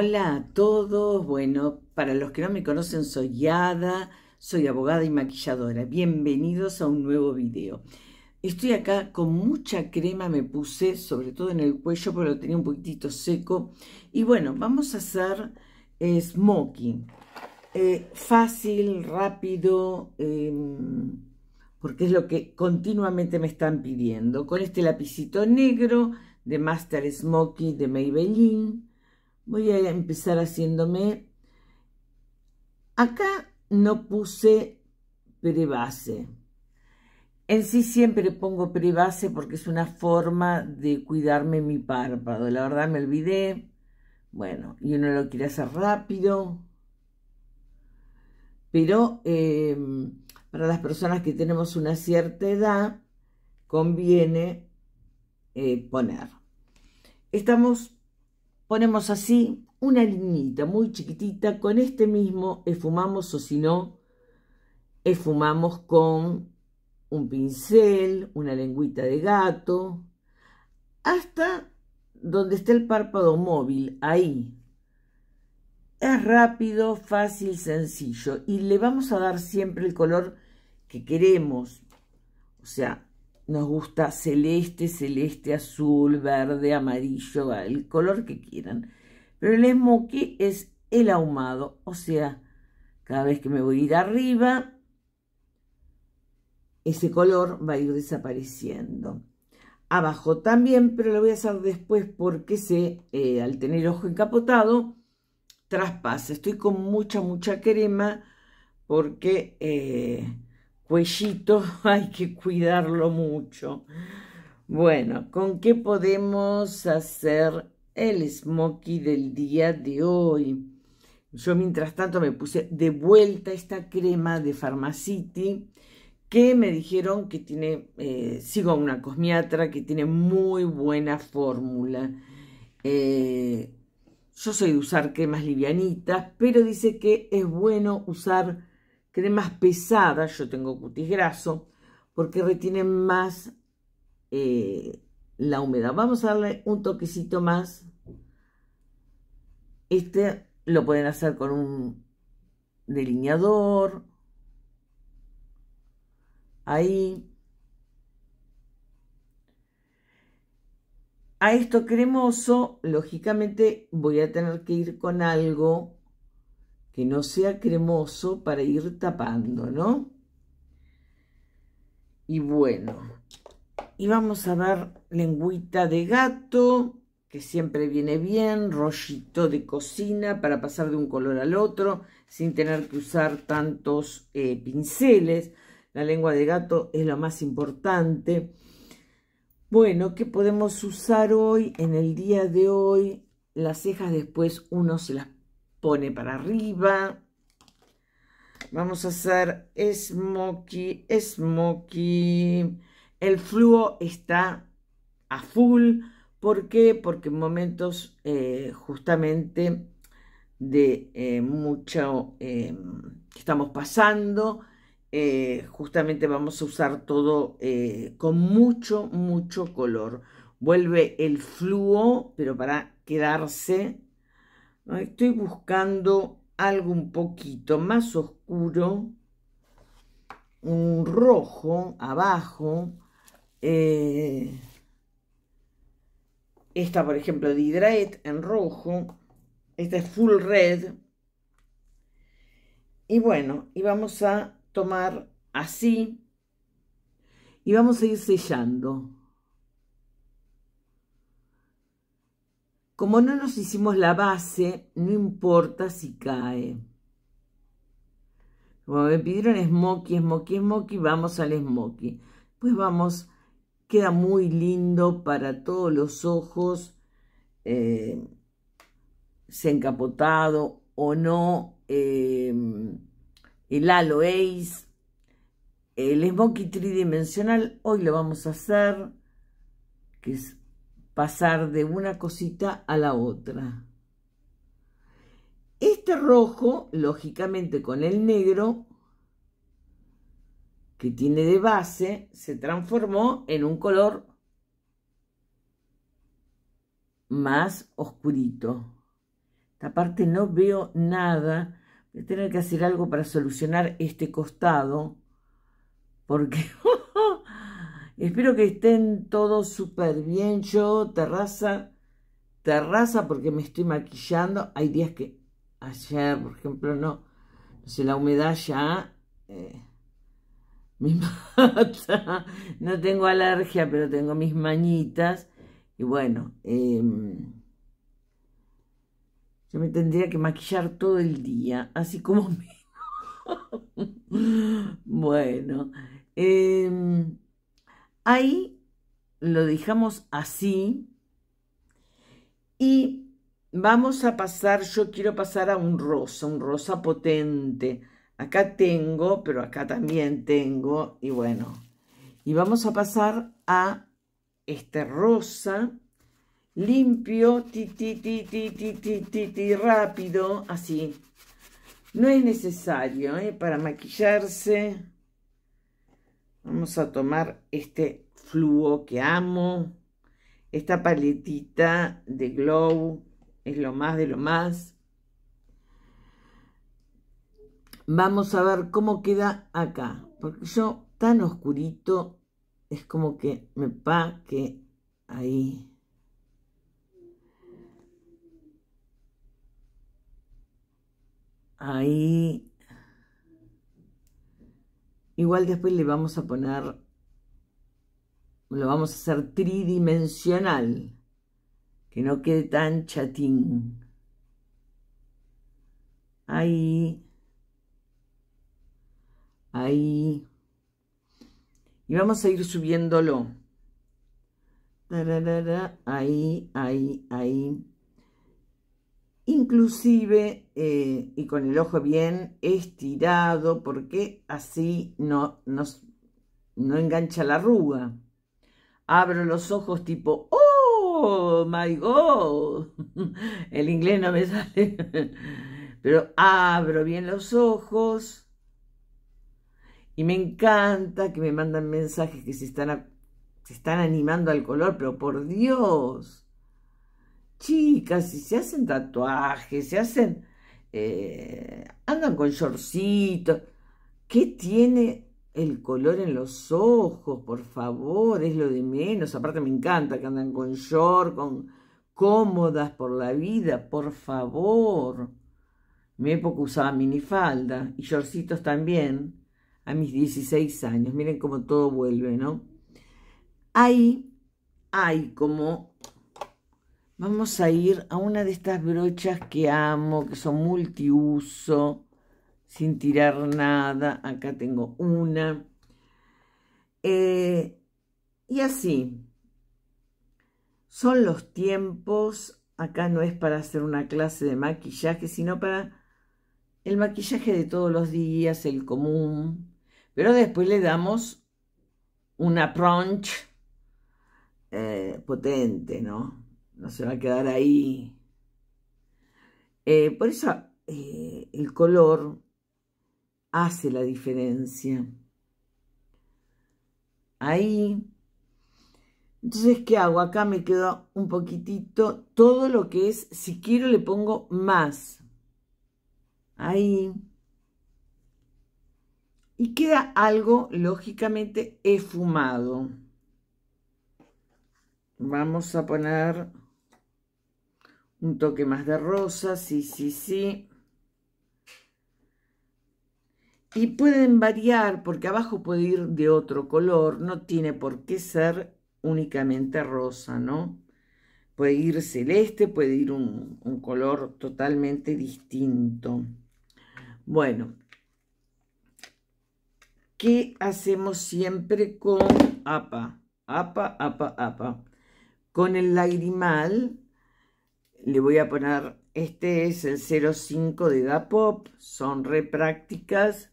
Hola a todos, bueno, para los que no me conocen soy Yada, soy abogada y maquilladora. Bienvenidos a un nuevo video. Estoy acá con mucha crema, me puse sobre todo en el cuello porque lo tenía un poquitito seco. Y bueno, vamos a hacer eh, smoking. Eh, fácil, rápido, em, porque es lo que continuamente me están pidiendo. Con este lapicito negro de Master Smoky de Maybelline voy a empezar haciéndome acá no puse prebase en sí siempre pongo prebase porque es una forma de cuidarme mi párpado la verdad me olvidé bueno y uno lo quiere hacer rápido pero em, para las personas que tenemos una cierta edad conviene eh, poner estamos ponemos así una liñita muy chiquitita, con este mismo esfumamos o si no, esfumamos con un pincel, una lengüita de gato, hasta donde está el párpado móvil, ahí. Es rápido, fácil, sencillo y le vamos a dar siempre el color que queremos. O sea, nos gusta celeste, celeste, azul, verde, amarillo, el color que quieran. Pero el smoky es el ahumado, o sea, cada vez que me voy a ir arriba, ese color va a ir desapareciendo. Abajo también, pero lo voy a hacer después porque sé, eh, al tener ojo encapotado, traspasa. Estoy con mucha, mucha crema porque... Eh, cuellito hay que cuidarlo mucho. Bueno, ¿con qué podemos hacer el smokey del día de hoy? Yo mientras tanto me puse de vuelta esta crema de Pharmacity que me dijeron que tiene, eh, sigo una cosmiatra que tiene muy buena fórmula. Eh, yo soy de usar cremas livianitas, pero dice que es bueno usar más pesada, yo tengo cutis graso, porque retiene más eh, la humedad. Vamos a darle un toquecito más. Este lo pueden hacer con un delineador. Ahí. A esto cremoso, lógicamente voy a tener que ir con algo que no sea cremoso para ir tapando, ¿no? Y bueno, y vamos a dar lengüita de gato, que siempre viene bien, rollito de cocina para pasar de un color al otro sin tener que usar tantos eh, pinceles. La lengua de gato es lo más importante. Bueno, ¿qué podemos usar hoy? En el día de hoy, las cejas después uno se las pone para arriba. Vamos a hacer smoky, smoky. El fluo está a full. ¿Por qué? Porque en momentos eh, justamente de eh, mucho em, que estamos pasando, eh, justamente vamos a usar todo con mucho, mucho color. Vuelve el fluo pero para quedarse Estoy buscando algo un poquito más oscuro, un rojo abajo. Eh, esta, por ejemplo, de hidrate en rojo. Esta es Full Red. Y bueno, y vamos a tomar así y vamos a ir sellando. Como no nos hicimos la base, no importa si cae. Como me pidieron smokey, smokey, smokey, vamos al smokey. Pues vamos, queda muy lindo para todos los ojos, eh, se encapotado o no, em, el aloe el smokey tridimensional, hoy lo vamos a hacer, que es pasar de una cosita a la otra. Este rojo, lógicamente con el negro, que tiene de base, se transformó en un color más oscurito. Esta parte no veo nada. Voy a tener que hacer algo para solucionar este costado, porque ¡oh! Espero que estén todos súper bien. Yo, terraza, terraza, porque me estoy maquillando. Hay días que ayer, por ejemplo, no. No sé, la humedad ya eh, me No tengo alergia, pero tengo mis mañitas. Y bueno, em, yo me tendría que maquillar todo el día, así como me... bueno. Eh, Ahí lo dejamos así y vamos a pasar, yo quiero pasar a un rosa, un rosa potente. Acá tengo, pero acá también tengo, y bueno. Y vamos a pasar a este rosa limpio, ti, ti, ti, ti, ti, ti, rápido, así. No es necesario ¿eh? para maquillarse. Vamos a tomar este fluo que amo. Esta paletita de Glow es lo más de lo más. Vamos a ver cómo queda acá. Porque yo tan oscurito es como que me pa que ahí. Ahí Igual después le vamos a poner, lo vamos a hacer tridimensional, que no quede tan chatín. Ahí, ahí. Y vamos a ir subiéndolo. ahí, ahí, ahí inclusive eh, y con el ojo bien estirado porque así no, no engancha la arruga. Abro los ojos tipo, ¡Oh, my God! El inglés no me sale. Pero abro bien los ojos y me encanta que me mandan mensajes que están, se están animando al color, pero por Dios, chicas si se hacen tatuajes, se hacen, eh, andan con shortcitos. ¿Qué tiene el color en los ojos? Por favor, es lo de menos. Aparte me encanta que andan con short, con cómodas por la vida, por favor. Me mi época usaba minifalda y shortcitos también a mis 16 años. Miren cómo todo vuelve, ¿no? Ahí hay como Vamos a ir a una de estas brochas que amo, que son multiuso, sin tirar nada. Acá tengo una. Eh, y así, son los tiempos. Acá no es para hacer una clase de maquillaje, sino para el maquillaje de todos los días, el común. Pero después le damos una prunch eh, potente, ¿no? no se va a quedar ahí. Eh, por eso eh, el color hace la diferencia. Ahí. Entonces, ¿qué hago? Acá me quedó un poquitito. Todo lo que es, si quiero, le pongo más. Ahí. Y queda algo, lógicamente, esfumado. Vamos a poner... Un toque más de rosa, sí, sí, sí. Y pueden variar porque abajo puede ir de otro color, no tiene por qué ser únicamente rosa, ¿no? Puede ir celeste, puede ir un, un color totalmente distinto. Bueno, ¿qué hacemos siempre con APA? APA, APA, APA. Con el lagrimal le voy a poner, este es el 05 de da pop son re prácticas.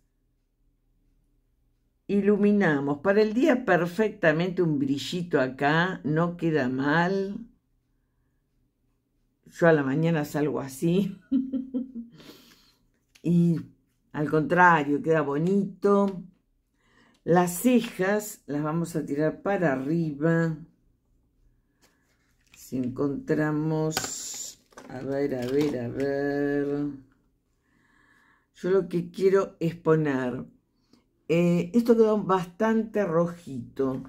Iluminamos, para el día perfectamente un brillito acá, no queda mal. Yo a la mañana salgo así. y al contrario, queda bonito. Las cejas las vamos a tirar para arriba. Si encontramos a ver, a ver, a ver. Yo lo que quiero es poner... Eh, esto quedó bastante rojito.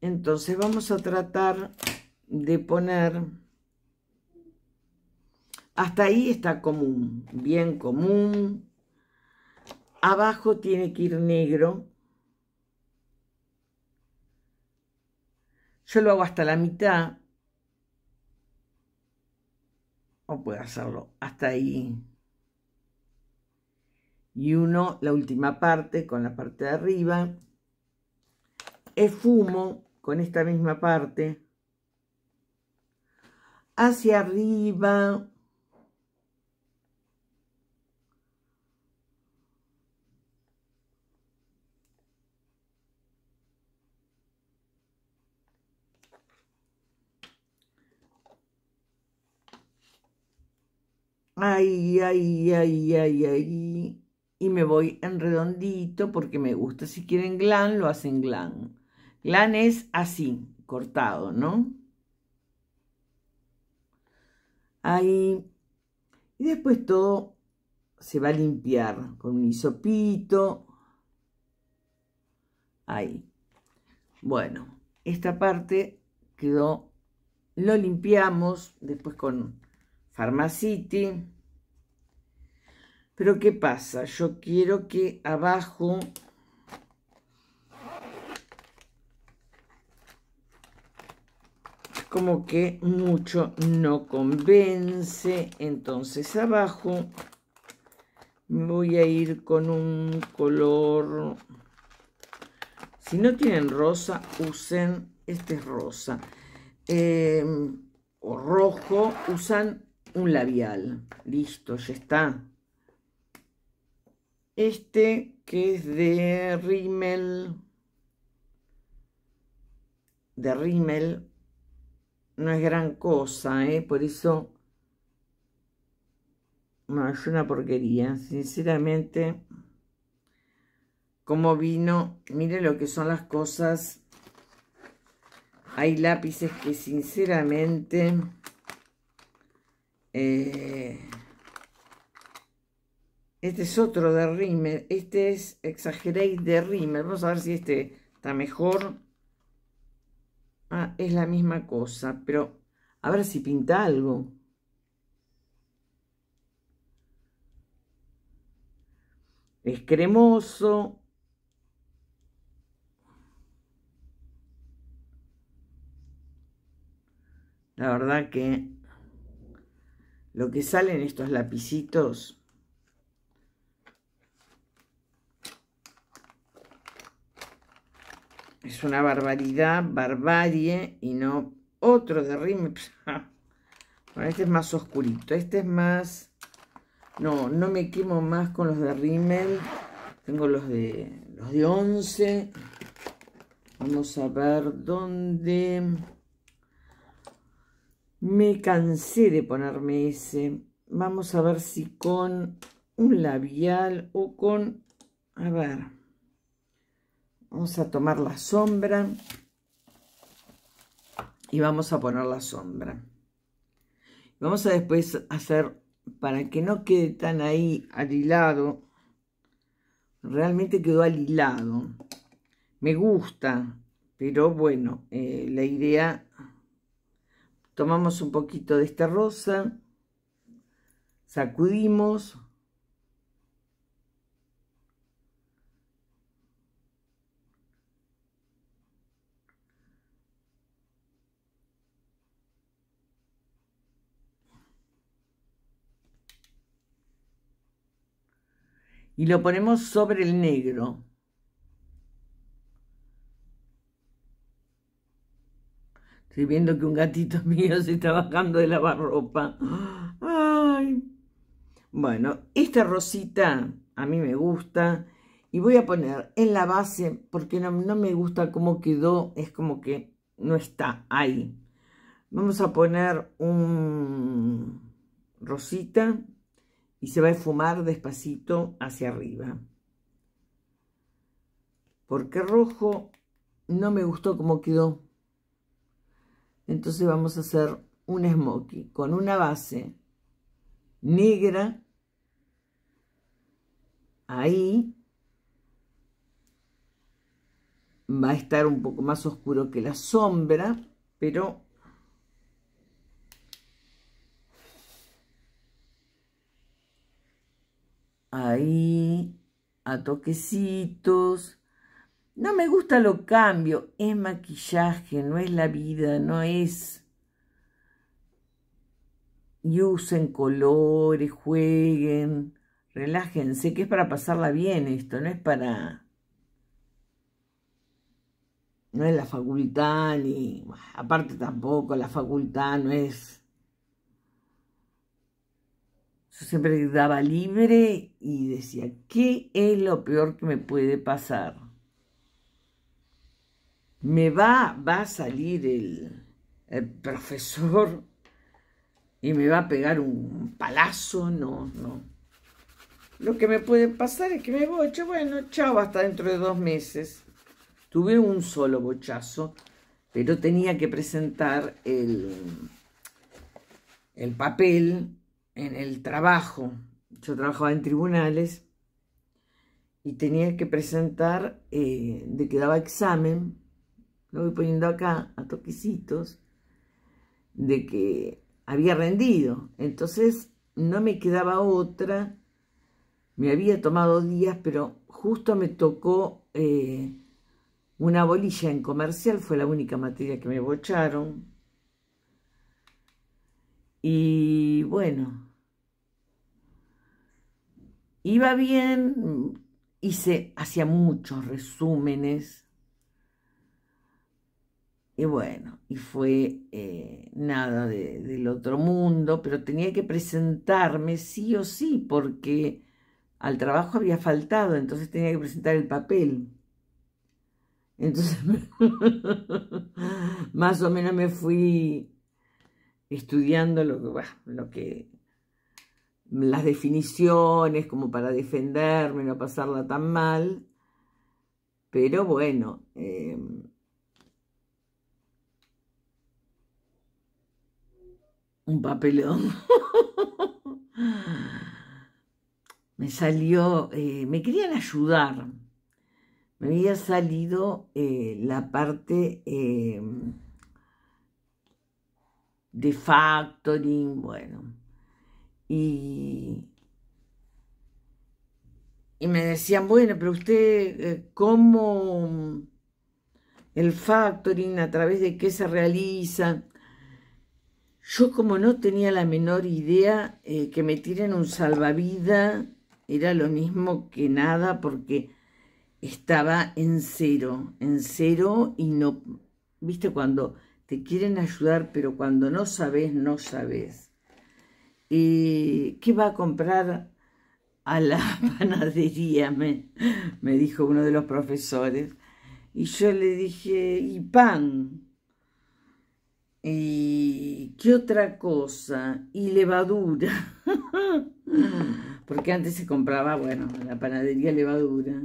Entonces vamos a tratar de poner... Hasta ahí está común, bien común. Abajo tiene que ir negro. Yo lo hago hasta la mitad o puede hacerlo hasta ahí. Y uno, la última parte, con la parte de arriba, esfumo con esta misma parte, hacia arriba, Ahí, ay, ahí, ay, ay. Y me voy en redondito porque me gusta. Si quieren glan, lo hacen glan. Glan es así, cortado, ¿no? Ahí. Y después todo se va a limpiar con un hisopito. Ahí. Bueno, esta parte quedó, lo limpiamos después con Pharmacity. Pero ¿qué pasa? Yo quiero que abajo como que mucho no convence. Entonces abajo voy a ir con un color... Si no tienen rosa, usen... Este es rosa. Eh, o rojo, usan un labial. Listo, ya está. Este que es de Rimmel. De Rimmel. No es gran cosa, ¿eh? Por eso... No, es una porquería. Sinceramente, como vino, mire lo que son las cosas. Hay lápices que sinceramente... Eh, este es otro de Rimmel. Este es Exaggerate de Rimmel. Vamos a ver si este está mejor. Ah, es la misma cosa, pero a ver si pinta algo. Es cremoso. La verdad que lo que salen estos lapicitos es una barbaridad, barbarie y no otro de rime. este es más oscurito, este es más... No, no me quemo más con los de Rimmel. Tengo los de los de 11. Vamos a ver dónde... Me cansé de ponerme ese. Vamos a ver si con un labial o con... A ver. Vamos a tomar la sombra. Y vamos a poner la sombra. Vamos a después hacer, para que no quede tan ahí al hilado. Realmente quedó al Me gusta, pero bueno, eh, la idea Tomamos un poquito de esta rosa, sacudimos. Y lo ponemos sobre el negro. Estoy viendo que un gatito mío se está bajando de lavarropa. Ay. Bueno, esta rosita a mí me gusta. Y voy a poner en la base, porque no, no me gusta cómo quedó. Es como que no está ahí. Vamos a poner un rosita y se va a esfumar despacito hacia arriba. Porque rojo no me gustó cómo quedó. Entonces vamos a hacer un smoky con una base negra. Ahí va a estar un poco más oscuro que la sombra, pero ahí a toquecitos no me gusta, lo cambio. Es maquillaje, no es la vida, no es... Y usen colores, jueguen, relájense, que es para pasarla bien esto, no es para... No es la facultad, ni... Aparte tampoco, la facultad no es yo siempre daba libre y decía, ¿qué es lo peor que me puede pasar? me va, va a salir el, profesor y me va a pegar un palazo, no, no. Lo que me puede pasar es que me boche, bueno, chao, hasta dentro de dos meses. Tuve un solo bochazo, pero tenía que presentar el, el papel en el trabajo. Yo trabajaba en tribunales y tenía que presentar eh, de que daba examen lo voy poniendo acá a toquecitos, de que había rendido. Entonces no me quedaba otra, me había tomado días, pero justo me tocó eh, una bolilla en comercial, fue la única materia que me bocharon. Y bueno, iba bien, hice, hacía muchos resúmenes, y bueno, y fue eh, nada del otro mundo, pero tenía que presentarme sí o sí, porque al trabajo había faltado, entonces tenía que presentar el papel. Entonces, más o menos me fui estudiando lo que, las definiciones como para defenderme, no pasarla tan mal. Pero bueno, em, un papelón. me salió, eh, me querían ayudar. Me había salido eh, la parte em, de factoring, bueno. Y, y me decían, bueno, pero usted, eh, ¿cómo el factoring, a través de qué se realiza? Yo como no tenía la menor idea eh, que me tiren un salvavidas, era lo mismo que nada porque estaba en cero, en cero y no, viste, cuando te quieren ayudar, pero cuando no sabes, no sabes. y ¿Qué va a comprar a la panadería? Me, me dijo uno de los profesores. Y yo le dije, y pan. ¿Y eh, qué otra cosa? Y levadura. Porque antes se compraba, bueno, la panadería levadura.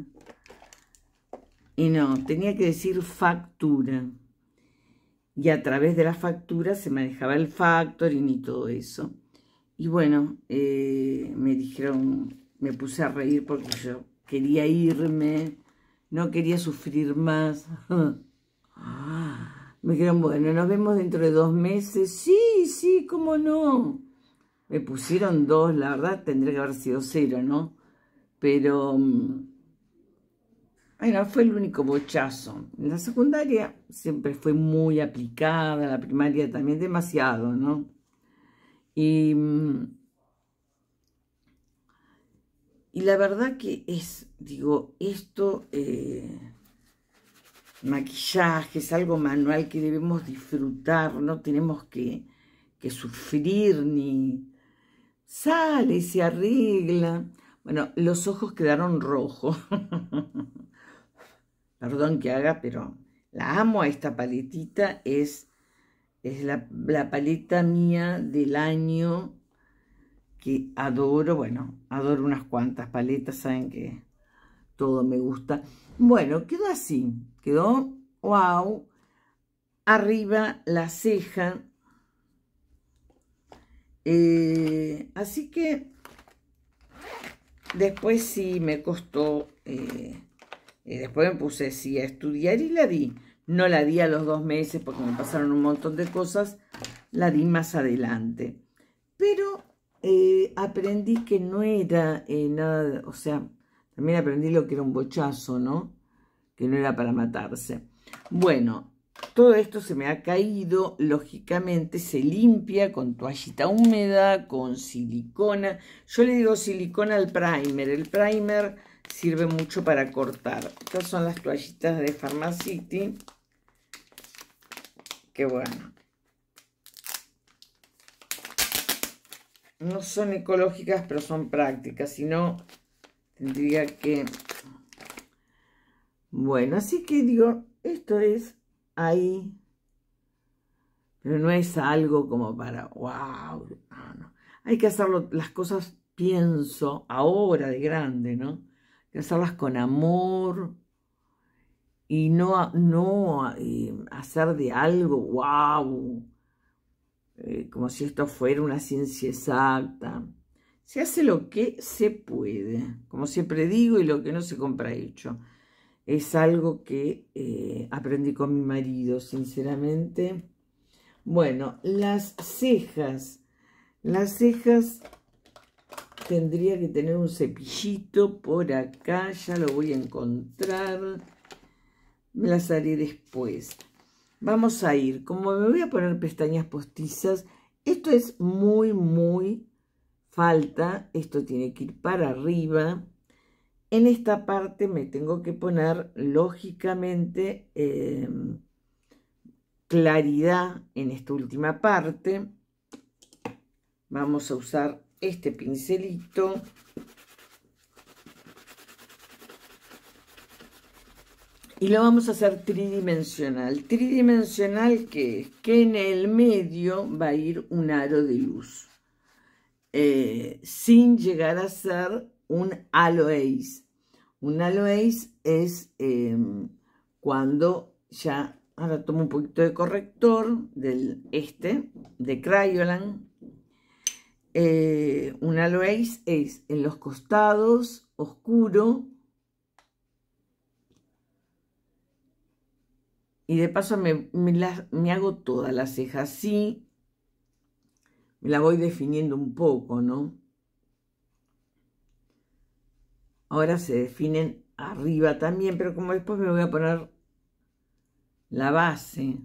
Y no, tenía que decir factura. Y a través de la factura se manejaba el factoring y todo eso. Y bueno, eh, me dijeron, me puse a reír porque yo quería irme, no quería sufrir más. Me dijeron, bueno, nos vemos dentro de dos meses. Sí, sí, cómo no. Me pusieron dos, la verdad tendría que haber sido cero, ¿no? Pero mm, Bueno, fue el único bochazo. En la secundaria siempre fue muy aplicada, la primaria también demasiado, ¿no? Y, mm, y la verdad que es, digo, esto... Eh, maquillaje, es algo manual que debemos disfrutar, no tenemos que, sufrir ni sale, se arregla. Bueno, los ojos quedaron rojos. Perdón que haga, pero la amo a esta paletita. Es, es la, la paleta mía del año que adoro. Bueno, adoro unas cuantas paletas, saben que todo me gusta. Bueno, quedó así, quedó wow. Arriba la ceja. Eh, así que después sí me costó, eh, eh, después me puse sí a estudiar y la di. No la di a los dos meses porque me pasaron un montón de cosas, la di más adelante. Pero aprendí que no era nada, o sea, también aprendí lo que era un bochazo, ¿no? Que no era para matarse. Bueno, todo esto se me ha caído, lógicamente se limpia con toallita húmeda, con silicona. Yo le digo silicona al primer, el primer sirve mucho para cortar. Estas son las toallitas de Pharmacity, Qué bueno. No son ecológicas, pero son prácticas, si no Tendría que... Bueno, así que digo, esto es ahí. Pero no es algo como para, wow, no, Hay que hacerlo, las cosas pienso ahora de grande, ¿no? Hay que hacerlas con amor y no, no hacer de algo, wow, eh, como si esto fuera una ciencia exacta. Se hace lo que se puede, como siempre digo, y lo que no se compra hecho. Es algo que eh, aprendí con mi marido, sinceramente. Bueno, las cejas. Las cejas tendría que tener un cepillito por acá, ya lo voy a encontrar. Me las haré después. Vamos a ir, como me voy a poner pestañas postizas, esto es muy, muy falta, esto tiene que ir para arriba. En esta parte me tengo que poner, lógicamente, em, claridad en esta última parte. Vamos a usar este pincelito. Y lo vamos a hacer tridimensional. Tridimensional que es que en el medio va a ir un aro de luz. Eh, sin llegar a ser un aloeis. Un aloeis es em, cuando ya, ahora tomo un poquito de corrector del este, de Crayolan. Eh, un aloeis es en los costados, oscuro, y de paso me, me hago todas las cejas así, me la voy definiendo un poco, ¿no? Ahora se definen arriba también, pero como después me voy a poner la base.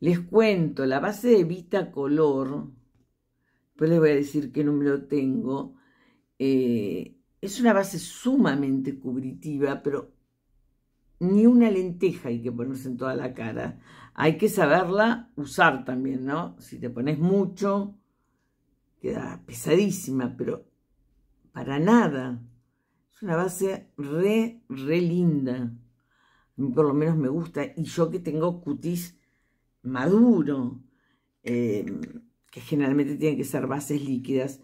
Les cuento, la base de Vita Color, después les voy a decir me lo tengo, eh, es una base sumamente cubritiva, pero ni una lenteja hay que ponerse en toda la cara hay que saberla usar también, ¿no? Si te pones mucho, queda pesadísima, pero para nada. Es una base re, re linda. A mí por lo menos me gusta. Y yo que tengo cutis maduro, em, que generalmente tienen que ser bases líquidas.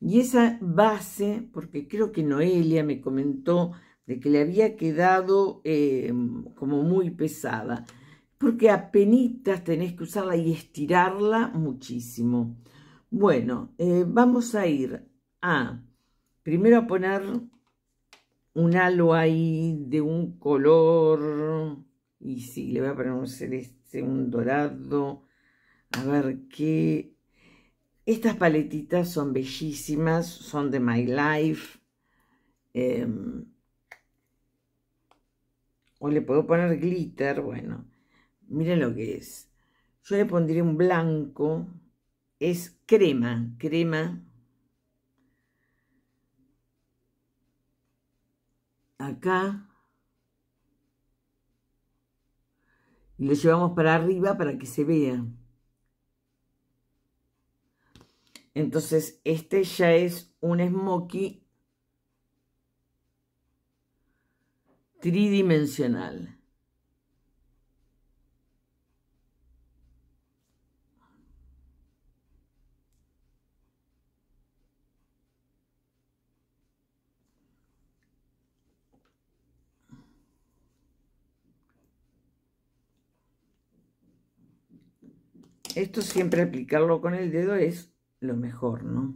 Y esa base, porque creo que Noelia me comentó de que le había quedado em, como muy pesada porque apenas tenés que usarla y estirarla muchísimo. Bueno, eh, vamos a ir a, primero a poner un halo ahí de un color, y sí, le voy a poner un este, un dorado, a ver qué... Estas paletitas son bellísimas, son de My Life. Em, o le puedo poner glitter, bueno. Miren lo que es. Yo le pondría un blanco. Es crema, crema. Acá. Y lo llevamos para arriba para que se vea. Entonces, este ya es un smokey tridimensional. Esto siempre aplicarlo con el dedo es lo mejor, ¿no?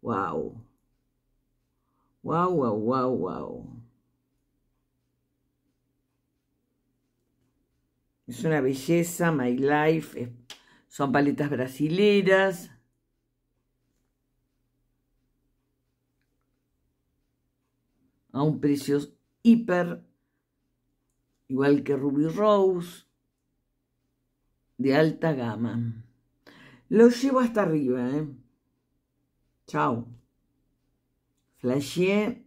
¡Wow! ¡Wow, wow, wow, wow! Es una belleza, My Life, son paletas brasileras. A un precio hiper, igual que Ruby Rose de alta gama. Lo llevo hasta arriba, ¿eh? Chao. Flashie.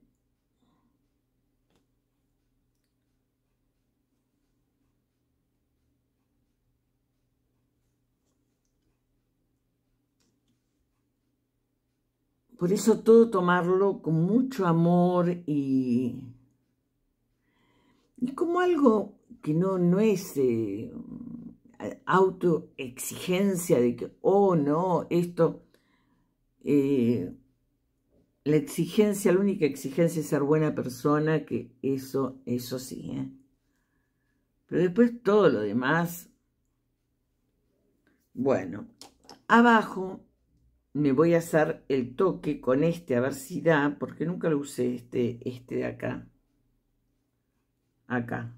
Por eso todo tomarlo con mucho amor y, y como algo que no, no es eh, exigencia de que, oh no, esto, eh, la exigencia, la única exigencia es ser buena persona, que eso, eso sí. ¿eh? Pero después todo lo demás, bueno, abajo me voy a hacer el toque con este, a ver si da, porque nunca lo usé este, este de acá. Acá.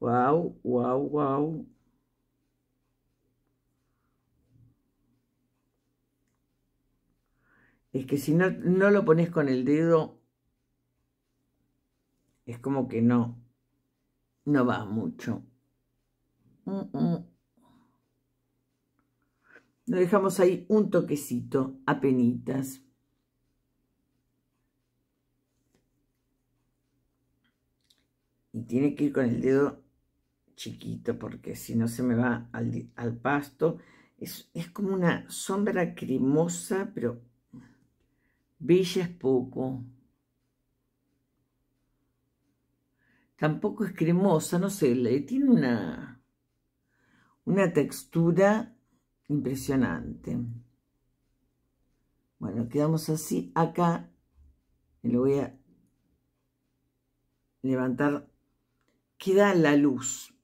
Wow, wow, wow. Es que si no, lo pones con el dedo, es como que no, no va mucho. No dejamos ahí un toquecito, apenitas. Y tiene que ir con el dedo chiquito porque si no se me va al, pasto. Es, como una sombra cremosa, pero bella es poco. Tampoco es cremosa, no sé, le, tiene una, una textura impresionante. Bueno, quedamos así. Acá me lo voy a levantar. Queda la luz,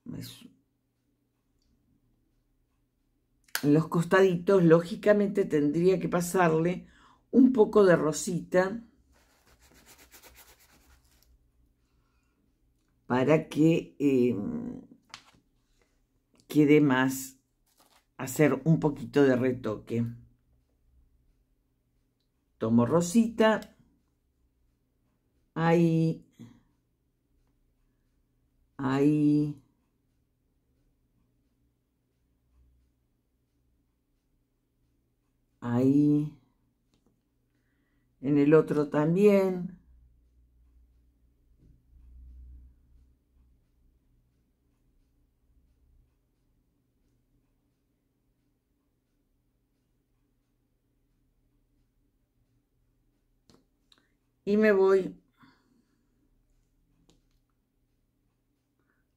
los costaditos, lógicamente tendría que pasarle un poco de rosita para que em, quede más, hacer un poquito de retoque. Tomo rosita, ahí, ahí, Ahí. En el otro también. y me voy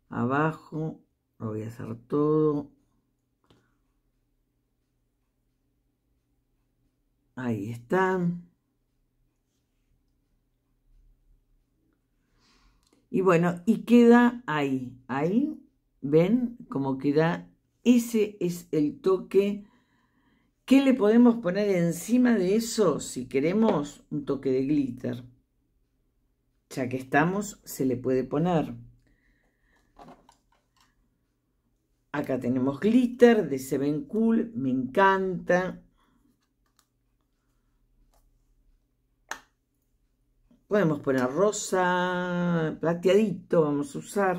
abajo, lo voy a hacer todo Ahí está. Y bueno, y queda ahí. Ahí ven cómo queda. Ese es el toque. ¿Qué le podemos poner encima de eso si queremos un toque de glitter? Ya que estamos, se le puede poner. Acá tenemos glitter de Seven Cool, me encanta. Podemos poner rosa, plateadito vamos a usar.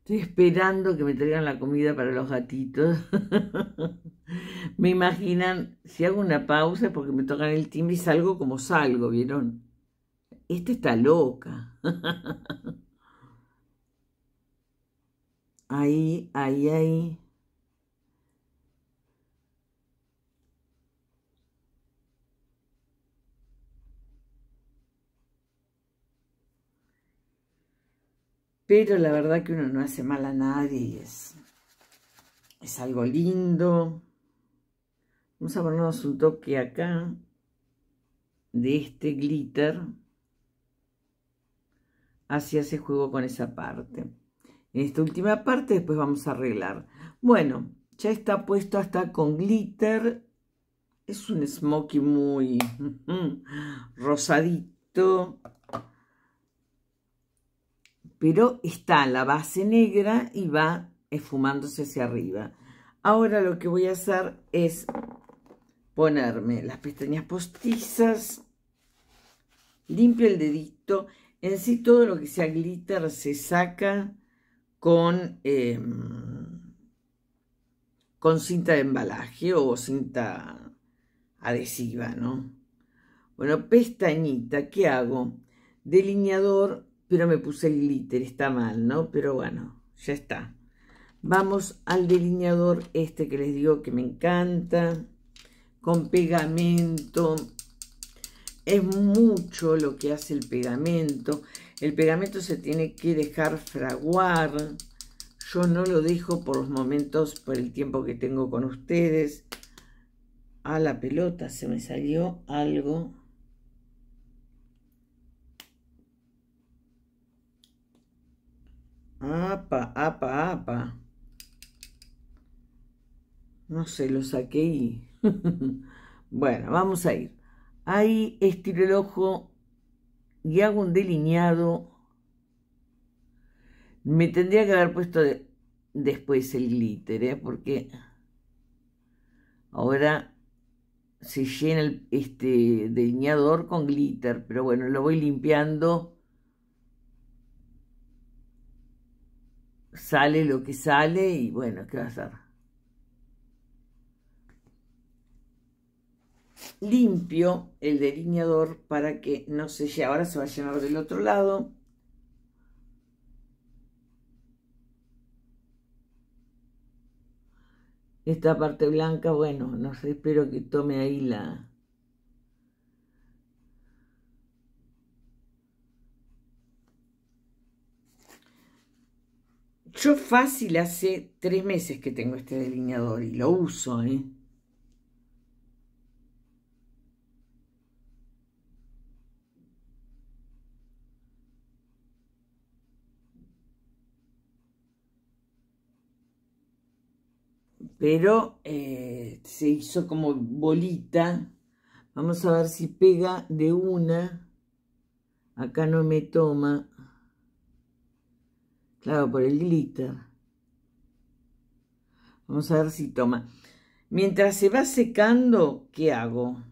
Estoy esperando que me traigan la comida para los gatitos. me imaginan, si hago una pausa porque me tocan el timbre y salgo como salgo, ¿vieron? Esta está loca. Ahí, ahí, ahí. Pero la verdad que uno no hace mal a nadie es, es algo lindo. Vamos a ponernos un toque acá de este glitter. Así hace juego con esa parte en esta última parte, después vamos a arreglar. Bueno, ya está puesto hasta con glitter. Es un smokey muy rosadito. Pero está la base negra y va esfumándose hacia arriba. Ahora lo que voy a hacer es ponerme las pestañas postizas. Limpio el dedito. En sí todo lo que sea glitter se saca con, em, con cinta de embalaje o cinta adhesiva, ¿no? Bueno, pestañita, ¿qué hago? Delineador, pero me puse el glitter, está mal, ¿no? Pero bueno, ya está. Vamos al delineador este que les digo que me encanta, con pegamento. Es mucho lo que hace el pegamento. El pegamento se tiene que dejar fraguar. Yo no lo dejo por los momentos, por el tiempo que tengo con ustedes. A la pelota se me salió algo. Apa, apa, apa. No sé, lo saqué y... bueno, vamos a ir. Ahí estiro el ojo y hago un delineado, me tendría que haber puesto después el glitter, ¿eh? porque ahora se llena este delineador con glitter, pero bueno, lo voy limpiando. Sale lo que sale y bueno, ¿qué va a hacer? limpio el delineador para que no se lleve Ahora se va a llenar del otro lado. Esta parte blanca, bueno, no sé, espero que tome ahí la... Yo fácil hace tres meses que tengo este delineador y lo uso, ¿eh? pero eh, se hizo como bolita. Vamos a ver si pega de una. Acá no me toma. Claro, por el glitter. Vamos a ver si toma. Mientras se va secando, ¿qué hago?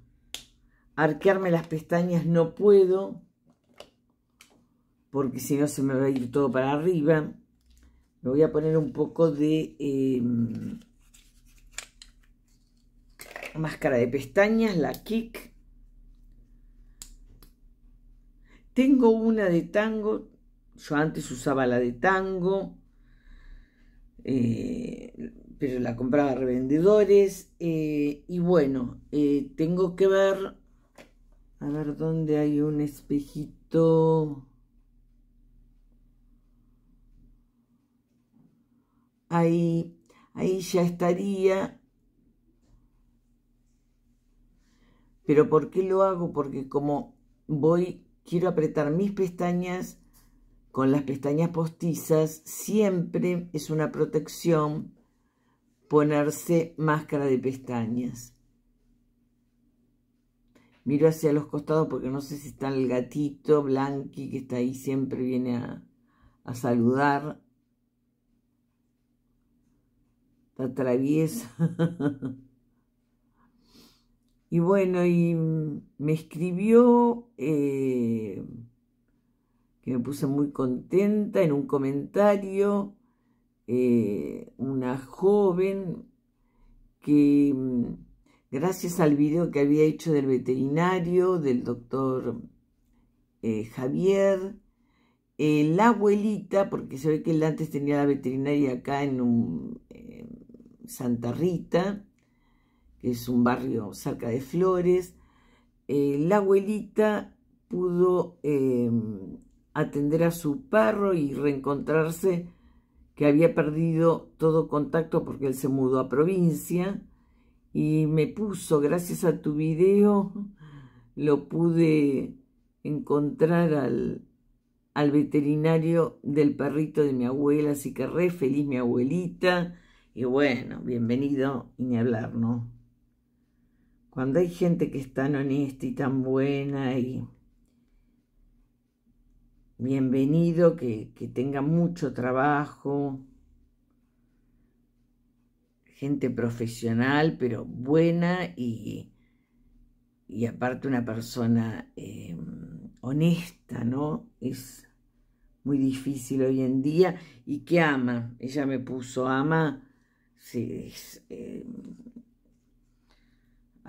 Arquearme las pestañas no puedo, porque si no se me va a ir todo para arriba. Me voy a poner un poco de... Em, máscara de pestañas, la Kik. Tengo una de tango, yo antes usaba la de tango, eh, pero la compraba a revendedores. Eh, y bueno, eh, tengo que ver, a ver dónde hay un espejito. Ahí, ahí ya estaría Pero ¿por qué lo hago? Porque como voy, quiero apretar mis pestañas con las pestañas postizas, siempre es una protección ponerse máscara de pestañas. Miro hacia los costados porque no sé si está el gatito Blanqui que está ahí, siempre viene a, saludar. Está traviesa. Y bueno, y me escribió, eh, que me puse muy contenta en un comentario, eh, una joven que mm, gracias al video que había hecho del veterinario, del doctor eh, Javier, la abuelita, porque se ve que él antes tenía la veterinaria acá en Santa Rita, que es un barrio cerca de Flores, eh, la abuelita pudo em, atender a su perro y reencontrarse que había perdido todo contacto porque él se mudó a provincia y me puso, gracias a tu video, lo pude encontrar al, al veterinario del perrito de mi abuela, así que re feliz mi abuelita. Y bueno, bienvenido y ni hablar, ¿no? Cuando hay gente que es tan honesta y tan buena y bienvenido, que, tenga mucho trabajo, gente profesional, pero buena y, y aparte una persona eh, honesta, ¿no? Es muy difícil hoy en día y que ama. Ella me puso ama, sí, eh,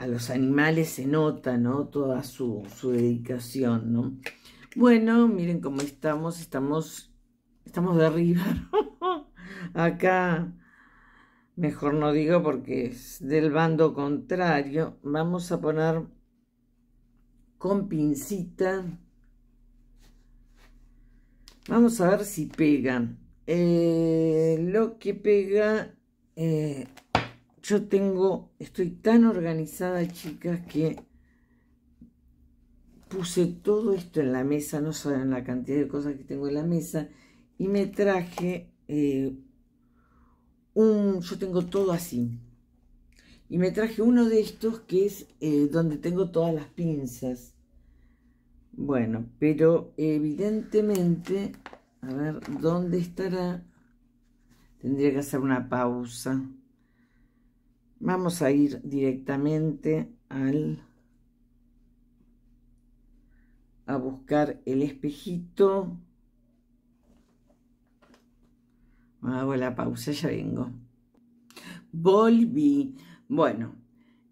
los animales se nota, ¿no? Toda su, dedicación, ¿no? Bueno, miren cómo estamos, estamos, estamos de arriba, Acá, mejor no digo porque es del bando contrario. Vamos a poner con pincita. Vamos a ver si pegan. Eh, lo que pega eh, yo tengo, estoy tan organizada, chicas, que puse todo esto en la mesa, no saben la cantidad de cosas que tengo en la mesa, y me traje eh, un, yo tengo todo así, y me traje uno de estos que es eh, donde tengo todas las pinzas. Bueno, pero evidentemente, a ver, ¿dónde estará? Tendría que hacer una pausa. Vamos a ir directamente al a buscar el espejito. Hago la pausa, ya vengo. Volví. Bueno,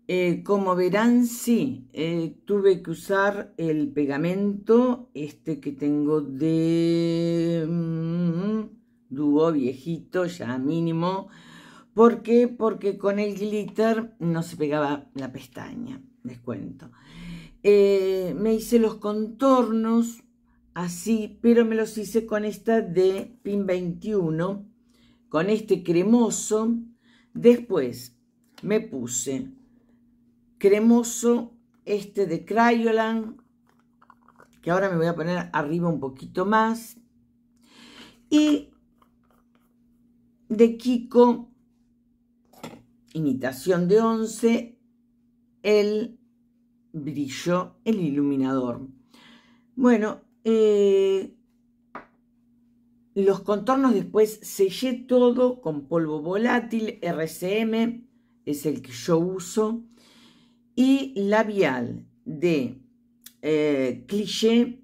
eh, como verán, sí, eh, tuve que usar el pegamento, este que tengo de mm, dúo viejito, ya mínimo, ¿Por qué? Porque con el glitter no se pegaba la pestaña, les cuento. Eh, me hice los contornos así, pero me los hice con esta de Pin 21, con este cremoso. Después me puse cremoso este de Crayolan, que ahora me voy a poner arriba un poquito más. Y de Kiko imitación de 11, el brillo, el iluminador. Bueno, eh, los contornos después sellé todo con polvo volátil, RCM, es el que yo uso, y labial de eh, cliché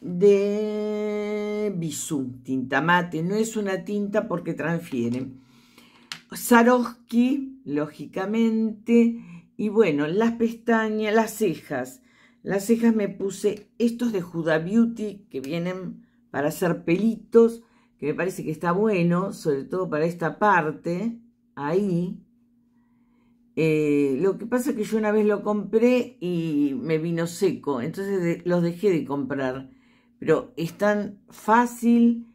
de bisú, tinta mate. No es una tinta porque transfiere. Sarovsky, lógicamente, y bueno, las pestañas, las cejas. Las cejas me puse estos de Huda Beauty que vienen para hacer pelitos, que me parece que está bueno, sobre todo para esta parte, ahí. Eh, lo que pasa es que yo una vez lo compré y me vino seco, entonces los dejé de comprar. Pero están fácil,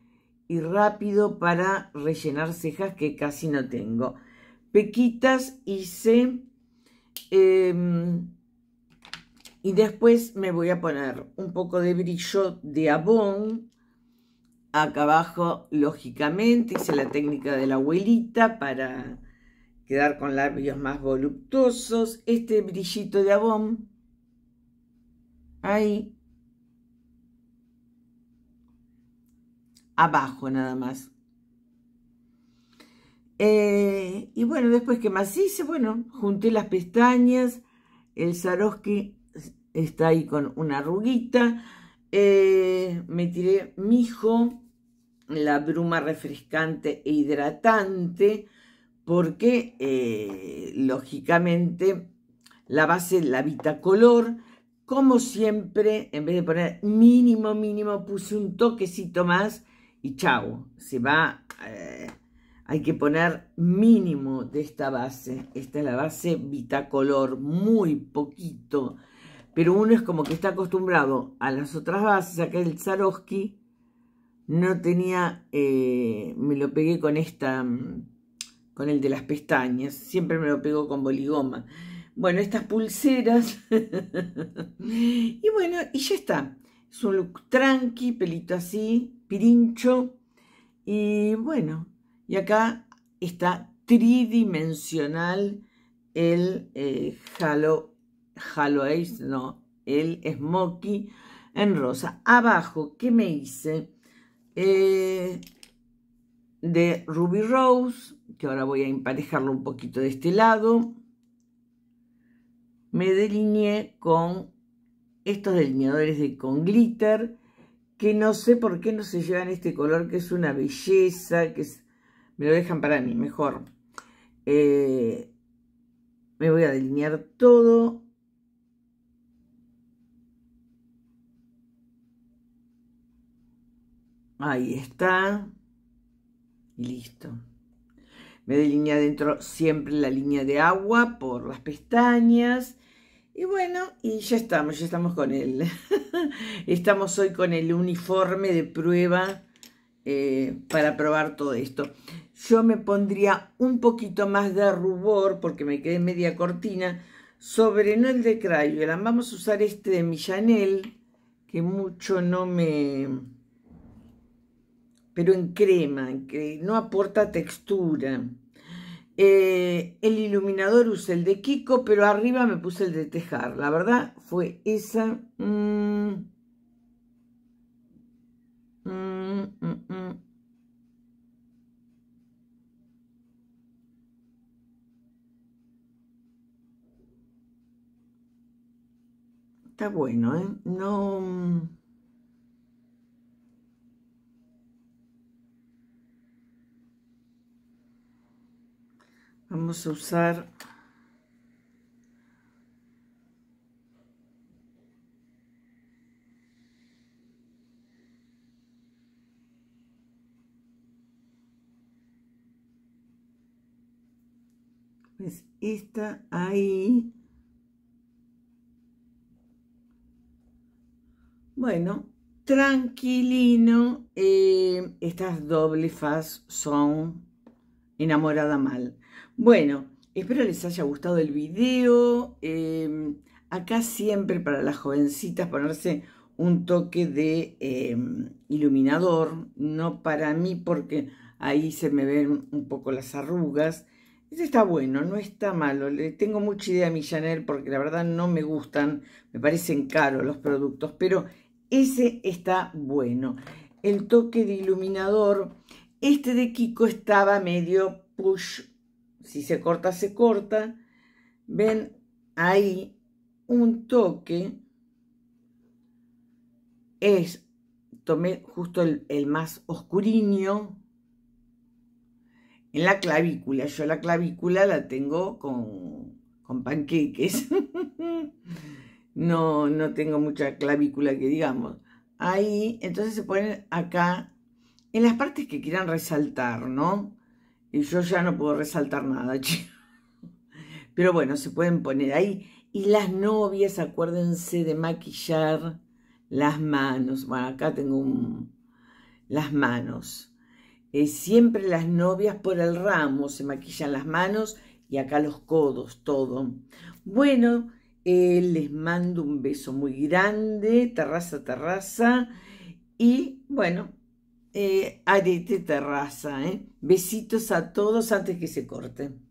rápido para rellenar cejas que casi no tengo. Pequitas hice em, y después me voy a poner un poco de brillo de abón acá abajo, lógicamente, hice la técnica de la abuelita para quedar con labios más voluptuosos. Este brillito de abón, ahí, abajo nada más. Eh, y bueno, después que más hice, bueno, junté las pestañas, el zaroski está ahí con una arruguita, eh, me tiré mijo, la bruma refrescante e hidratante, porque eh, lógicamente la base la vita color. como siempre, en vez de poner mínimo, mínimo, puse un toquecito más y chau, se va, eh, hay que poner mínimo de esta base, esta es la base vitacolor, muy poquito, pero uno es como que está acostumbrado a las otras bases, acá el no tenía, eh, me lo pegué con esta, mm, con el de las pestañas, siempre me lo pego con boligoma. Bueno, estas pulseras, y bueno, y ya está, es un look tranqui, pelito así, y bueno, y acá está tridimensional el eh, halo, halo Ace, no, el Smokey en rosa. Abajo, ¿qué me hice? Eh, de Ruby Rose, que ahora voy a emparejarlo un poquito de este lado. Me delineé con estos delineadores de con glitter que no sé por qué no se llevan este color, que es una belleza, que me lo dejan para mí, mejor. Eh, me voy a delinear todo. Ahí está. Y listo. Me delinea dentro siempre la línea de agua por las pestañas. Y bueno, y ya estamos, ya estamos con él. estamos hoy con el uniforme de prueba eh, para probar todo esto. Yo me pondría un poquito más de rubor, porque me quedé media cortina, sobre no el de crayola Vamos a usar este de millanel que mucho no me... pero en crema, que no aporta textura eh, el iluminador usé el de Kiko, pero arriba me puse el de Tejar. La verdad fue esa... Mm. Mm, mm, Está bueno, ¿eh? No... Vamos a usar pues ahí bueno tranquilino eh, estas doble faz son enamorada mal bueno, espero les haya gustado el video. Em, acá siempre para las jovencitas ponerse un toque de em, iluminador, no para mí porque ahí se me ven un poco las arrugas. Ese está bueno, no está malo. Le tengo mucha idea a mi porque la verdad no me gustan, me parecen caros los productos, pero ese está bueno. El toque de iluminador, este de Kiko estaba medio push si se corta, se corta. Ven ahí un toque. Es, tomé justo el, más oscuriño en la clavícula. Yo la clavícula la tengo con, con panqueques. no, no tengo mucha clavícula que digamos. Ahí, entonces se ponen acá en las partes que quieran resaltar, ¿no? Y yo ya no puedo resaltar nada, chicos. Pero bueno, se pueden poner ahí. Y las novias, acuérdense de maquillar las manos. Bueno, acá tengo un... las manos. Eh, siempre las novias por el ramo se maquillan las manos y acá los codos, todo. Bueno, eh, les mando un beso muy grande, terraza, terraza. Y bueno, eh, Arete Terraza. Eh. Besitos a todos antes que se corten.